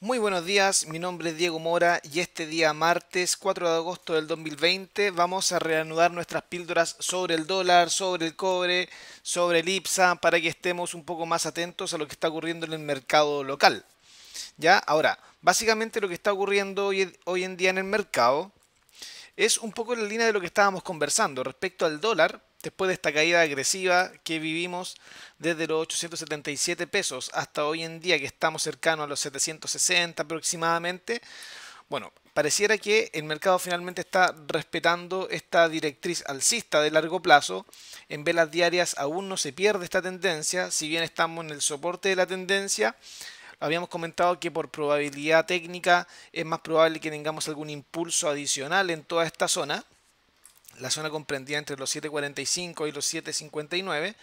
Muy buenos días, mi nombre es Diego Mora y este día martes 4 de agosto del 2020 vamos a reanudar nuestras píldoras sobre el dólar, sobre el cobre, sobre el IPSA para que estemos un poco más atentos a lo que está ocurriendo en el mercado local. Ya, ahora, básicamente lo que está ocurriendo hoy, hoy en día en el mercado es un poco en la línea de lo que estábamos conversando respecto al dólar, después de esta caída agresiva que vivimos desde los 877 pesos hasta hoy en día que estamos cercanos a los 760 aproximadamente, bueno, pareciera que el mercado finalmente está respetando esta directriz alcista de largo plazo. En velas diarias aún no se pierde esta tendencia, si bien estamos en el soporte de la tendencia. Habíamos comentado que por probabilidad técnica es más probable que tengamos algún impulso adicional en toda esta zona. La zona comprendida entre los 7.45 y los 7.59.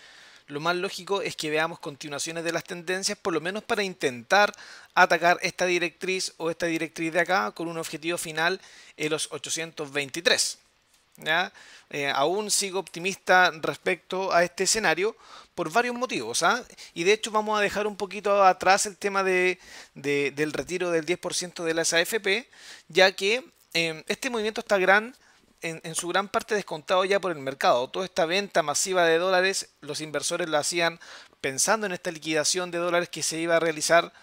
Lo más lógico es que veamos continuaciones de las tendencias, por lo menos para intentar atacar esta directriz o esta directriz de acá con un objetivo final en los 823. Eh, aún sigo optimista respecto a este escenario por varios motivos. ¿ah? Y de hecho vamos a dejar un poquito atrás el tema de, del retiro del 10% de la AFP, ya que eh, este movimiento está gran en, su gran parte descontado ya por el mercado. Toda esta venta masiva de dólares, los inversores lo hacían pensando en esta liquidación de dólares que se iba a realizar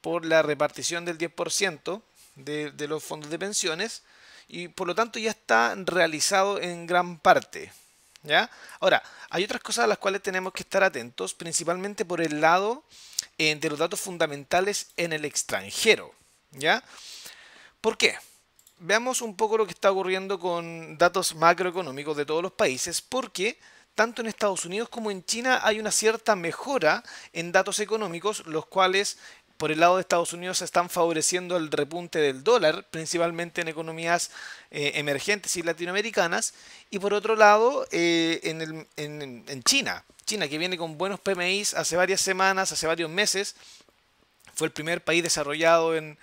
por la repartición del 10% de, de los fondos de pensiones y por lo tanto ya está realizado en gran parte. ¿Ya? Ahora, hay otras cosas a las cuales tenemos que estar atentos, principalmente por el lado eh, de los datos fundamentales en el extranjero. ¿Ya? ¿Por qué? veamos un poco lo que está ocurriendo con datos macroeconómicos de todos los países, porque tanto en Estados Unidos como en China hay una cierta mejora en datos económicos, los cuales por el lado de Estados Unidos están favoreciendo el repunte del dólar, principalmente en economías eh, emergentes y latinoamericanas, y por otro lado eh, en, en, en China. China que viene con buenos PMIs hace varias semanas, hace varios meses, fue el primer país desarrollado en,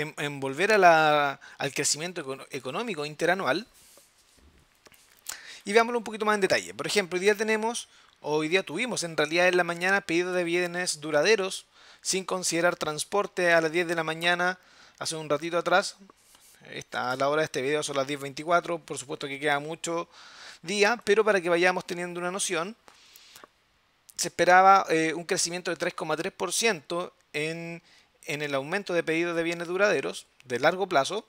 en, volver al crecimiento económico interanual. Y veámoslo un poquito más en detalle. Por ejemplo, hoy día tenemos, hoy día tuvimos en realidad en la mañana pedido de bienes duraderos sin considerar transporte a las 10 de la mañana, hace un ratito atrás. a la hora de este video son las 10.24, por supuesto que queda mucho día, pero para que vayamos teniendo una noción, se esperaba eh, un crecimiento de 3,3% en en el aumento de pedidos de bienes duraderos de largo plazo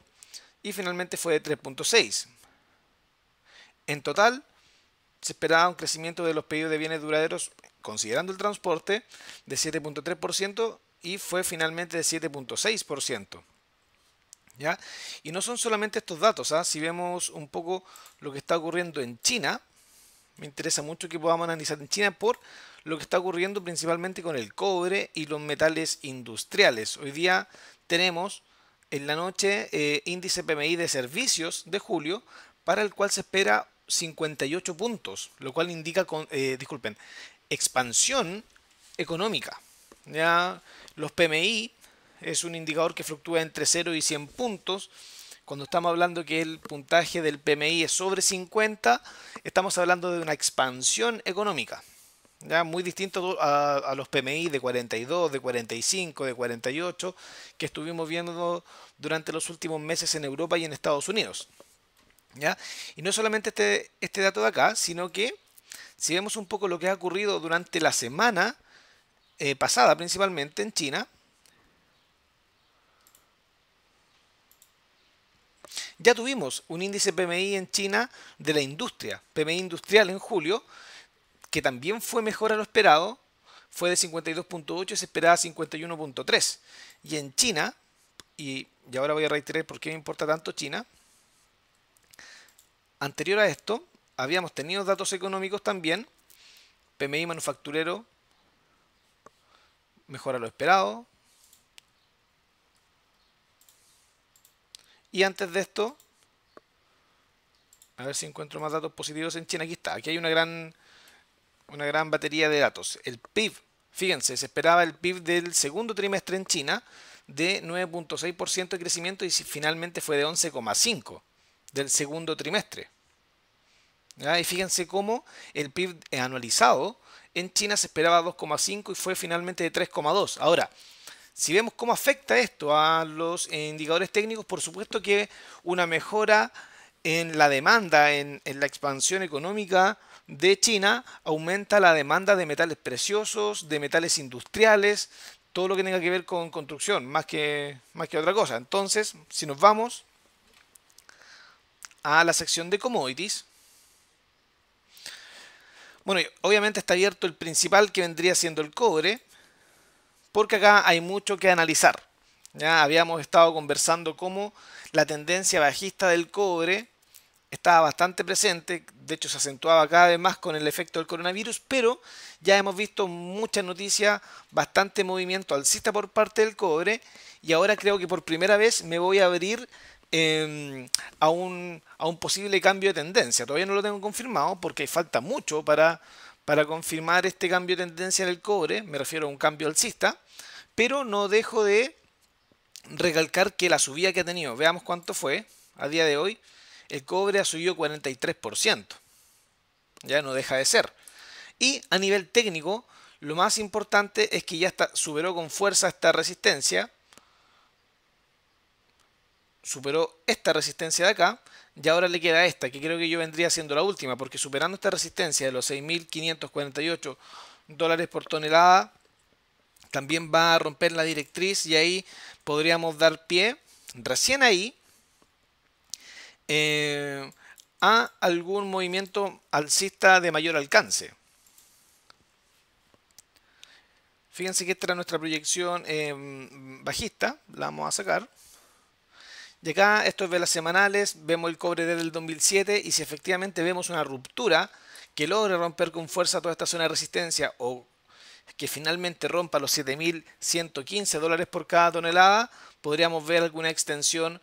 y finalmente fue de 3.6. En total, se esperaba un crecimiento de los pedidos de bienes duraderos, considerando el transporte, de 7.3% y fue finalmente de 7.6%. ¿Ya? Y no son solamente estos datos, ¿ah? si vemos un poco lo que está ocurriendo en China, me interesa mucho que podamos analizar en China por lo que está ocurriendo principalmente con el cobre y los metales industriales. Hoy día tenemos en la noche eh, índice PMI de servicios de julio para el cual se espera 58 puntos, lo cual indica, con, eh, disculpen, expansión económica. Ya los PMI es un indicador que fluctúa entre 0 y 100 puntos cuando estamos hablando que el puntaje del PMI es sobre 50, estamos hablando de una expansión económica. ¿ya? Muy distinto a, los PMI de 42, de 45, de 48 que estuvimos viendo durante los últimos meses en Europa y en Estados Unidos. ¿ya? Y no solamente este, este, dato de acá, sino que si vemos un poco lo que ha ocurrido durante la semana eh, pasada, principalmente en China, Ya tuvimos un índice PMI en China de la industria, PMI industrial en julio, que también fue mejor a lo esperado, fue de 52.8 y se esperaba 51.3. Y en China, y, ahora voy a reiterar por qué me importa tanto China, anterior a esto, habíamos tenido datos económicos también, PMI manufacturero mejor a lo esperado, Y antes de esto, a ver si encuentro más datos positivos en China. Aquí está, aquí hay una gran, una gran batería de datos. El PIB, fíjense, se esperaba el PIB del segundo trimestre en China de 9.6% de crecimiento y finalmente fue de 11,5% del segundo trimestre. Y fíjense cómo el PIB anualizado en China se esperaba 2,5 y fue finalmente de 3,2. Ahora, si vemos cómo afecta esto a los indicadores técnicos, por supuesto que una mejora en la demanda, en, la expansión económica de China, aumenta la demanda de metales preciosos, de metales industriales, todo lo que tenga que ver con construcción, más que, más que otra cosa. Entonces, si nos vamos a la sección de commodities, bueno, obviamente está abierto el principal que vendría siendo el cobre, porque acá hay mucho que analizar. Ya habíamos estado conversando cómo la tendencia bajista del cobre estaba bastante presente, de hecho se acentuaba cada vez más con el efecto del coronavirus, pero ya hemos visto muchas noticias, bastante movimiento alcista por parte del cobre y ahora creo que por primera vez me voy a abrir em, a, un, a un posible cambio de tendencia. Todavía no lo tengo confirmado porque falta mucho para para confirmar este cambio de tendencia en el cobre, me refiero a un cambio alcista, pero no dejo de recalcar que la subida que ha tenido, veamos cuánto fue a día de hoy, el cobre ha subido 43%. Ya no deja de ser. Y a nivel técnico, lo más importante es que ya superó con fuerza esta resistencia. Superó esta resistencia de acá y ahora le queda esta, que creo que yo vendría siendo la última, porque superando esta resistencia de los 6.548 dólares por tonelada, también va a romper la directriz y ahí podríamos dar pie, recién ahí, eh, a algún movimiento alcista de mayor alcance. Fíjense que esta era nuestra proyección eh, bajista, la vamos a sacar. De acá, esto es velas semanales, vemos el cobre desde el 2007 y si efectivamente vemos una ruptura que logre romper con fuerza toda esta zona de resistencia o que finalmente rompa los 7.115 dólares por cada tonelada, podríamos ver alguna extensión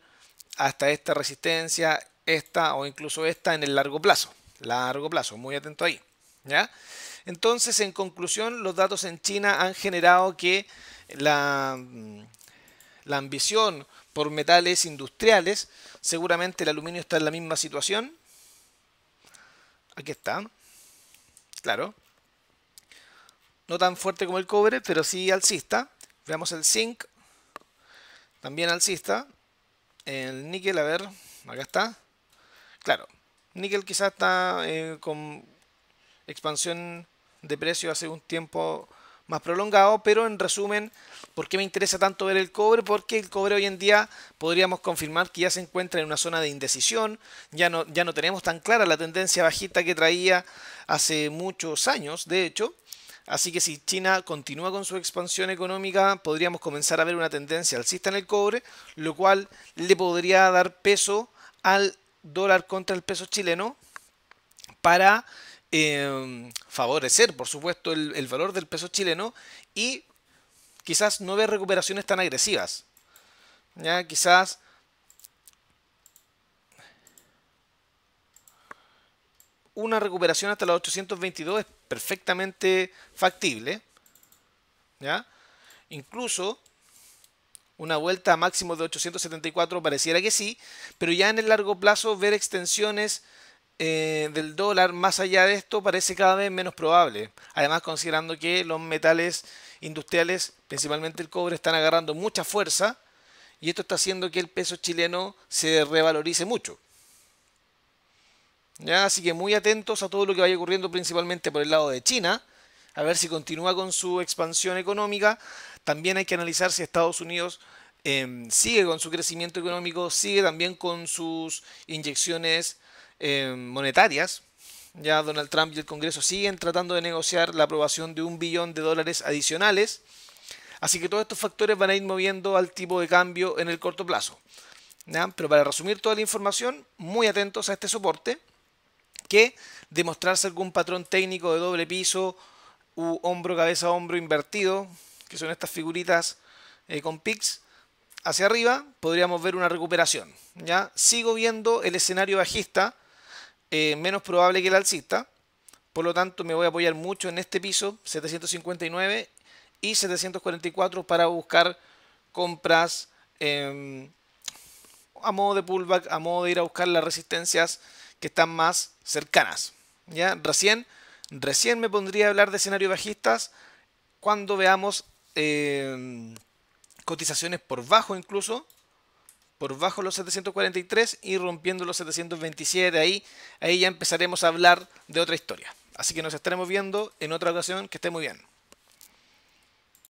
hasta esta resistencia, esta o incluso esta en el largo plazo. Largo plazo, muy atento ahí. ¿ya? Entonces, en conclusión, los datos en China han generado que la, mm, la ambición por metales industriales. Seguramente el aluminio está en la misma situación. Aquí está. Claro. No tan fuerte como el cobre, pero sí alcista. Veamos el zinc. También alcista. El níquel, a ver, acá está. Claro, níquel quizás está eh, con expansión de precio hace un tiempo más prolongado, pero en resumen, ¿por qué me interesa tanto ver el cobre? Porque el cobre hoy en día podríamos confirmar que ya se encuentra en una zona de indecisión, ya no, ya no tenemos tan clara la tendencia bajista que traía hace muchos años, de hecho. Así que si China continúa con su expansión económica, podríamos comenzar a ver una tendencia alcista en el cobre, lo cual le podría dar peso al dólar contra el peso chileno para Em, favorecer, por supuesto, el, valor del peso chileno y quizás no ver recuperaciones tan agresivas. Ya, quizás. Una recuperación hasta los 822 es perfectamente factible. Incluso una vuelta a máximo de 874 pareciera que sí, pero ya en el largo plazo ver extensiones eh, del dólar más allá de esto parece cada vez menos probable. Además, considerando que los metales industriales, principalmente el cobre, están agarrando mucha fuerza y esto está haciendo que el peso chileno se revalorice mucho. Así que muy atentos a todo lo que vaya ocurriendo principalmente por el lado de China, a ver si continúa con su expansión económica. También hay que analizar si Estados Unidos em, sigue con su crecimiento económico, sigue también con sus inyecciones eh, monetarias, ya Donald Trump y el Congreso siguen tratando de negociar la aprobación de un billón de dólares adicionales. Así que todos estos factores van a ir moviendo al tipo de cambio en el corto plazo. Pero para resumir toda la información, muy atentos a este soporte, que demostrarse algún patrón técnico de doble piso u hombro, cabeza, hombro invertido, que son estas figuritas eh, con pics, hacia arriba podríamos ver una recuperación. ¿ya? Sigo viendo el escenario bajista eh, menos probable que el alcista. Por lo tanto, me voy a apoyar mucho en este piso, 759 y 744 para buscar compras em, a modo de pullback, a modo de ir a buscar las resistencias que están más cercanas. ¿ya? Recién, recién me pondría a hablar de escenarios bajistas cuando veamos em, cotizaciones por bajo incluso por bajo los 743 y rompiendo los 727. Ahí, ahí ya empezaremos a hablar de otra historia. Así que nos estaremos viendo en otra ocasión. Que esté muy bien.